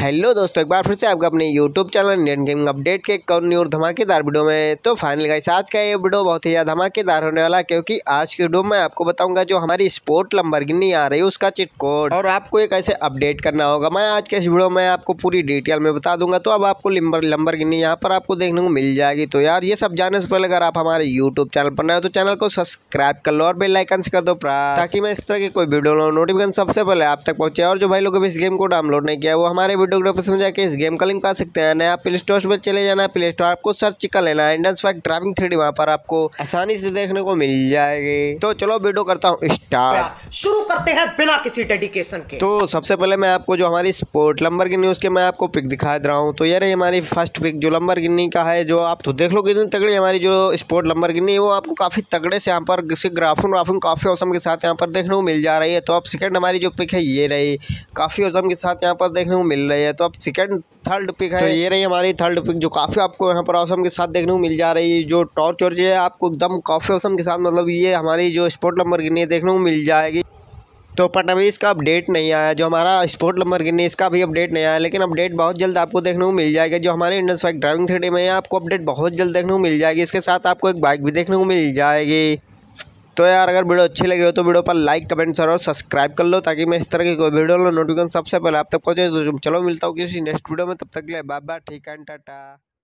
hello दोस्तों एक बार फिर से आपका अपने YouTube channel Indian gaming update के कौन और धमाकेदार वीडियो में तो फाइनल गाइस आज का ये वीडियो बहुत ही ज़्यादा धमाकेदार होने वाला है क्योंकि आज की वीडियो में आपको बताऊंगा जो हमारी स्पोर्ट लंबरगिनी आ रही है उसका चिट कोड और आपको एक ऐसे अपडेट करना होगा मैं आज के इस वीडियो में आपको पूरी डिटेल में बता दूंगा तो अब आपको लंबर गिन्नी यहाँ पर आपको देखने को मिल जाएगी तो यार ये सब जानने से पहले अगर आप हमारे यूट्यूब चैनल पर नए हो तो चैनल को सब्सक्राइब कर लो और बेलाइकन से कर दो ताकि मैं इस तरह की कोई वीडियो लो नोटिफिकेशन सबसे पहले आप तक पहुँचे और जो भाई लोग इस गेम को डाउनलोड नहीं किया वो हमारे वीडियोग्राफी समझा जाकर इस गेम का लिंक आ सकते हैं नया प्ले स्टोर पर चले जाना है प्ले स्टोर आपको सर्च कर लेना इंडस फैक्ट ड्राइविंग थ्री वहाँ पर आपको आसानी से देखने को मिल जाएगी तो चलो वीडियो करता हूँ स्टार्ट शुरू करते हैं बिना किसी डेडिकेशन के तो सबसे पहले मैं आपको जो हमारी स्पोर्ट लंबर गिन्नी उसके मैं आपको पिक दिखा दे रहा हूँ तो ये हमारी फर्स्ट पिक जो लंबर गिनी का है जो आप तो देख लो कितनी तगड़ी हमारी जो स्पोर्ट लंबर गिनी है वो आपको काफ़ी तगड़े से यहाँ पर ग्राफिंग व्राफिंग काफ़ी औसम के साथ यहाँ पर देखने को मिल जा रही है तो आप सेकेंड हमारी जो पिक है ये रही काफ़ी औसम के साथ यहाँ पर देखने को मिल रही है तो अब सेकंड थर्ड पिक है तो ये रही हमारी थर्ड पिक जो काफ़ी आपको यहाँ पर औसम के साथ देखने को मिल जा रही है जो टॉर्च और है आपको एकदम काफ़ी औसम के साथ मतलब ये हमारी जो स्पोर्ट नंबर गिनी देखने को मिल जाएगी तो पट अभी इसका अपडेट नहीं आया जो हमारा स्पोर्ट नंबर गिनी इसका भी अपडेट नहीं आया लेकिन अपडेट बहुत जल्द आपको देखने को मिल जाएगा जो हमारे इंडस बाइक ड्राइविंग थ्रेडी में है आपको अपडेट बहुत जल्द देखने को मिल जाएगी इसके साथ आपको एक बाइक भी देखने को मिल जाएगी तो यार अगर वीडियो अच्छी लगी हो तो वीडियो पर लाइक कमेंट शेयर और सब्सक्राइब कर लो ताकि मैं इस तरह की कोई वीडियो लो नोटिफिकेशन सबसे पहले आप तक पहुँचे तो चलो मिलता हूँ किसी नेक्स्ट वीडियो में तब तक के लिए बाय बाय ठीक है टाटा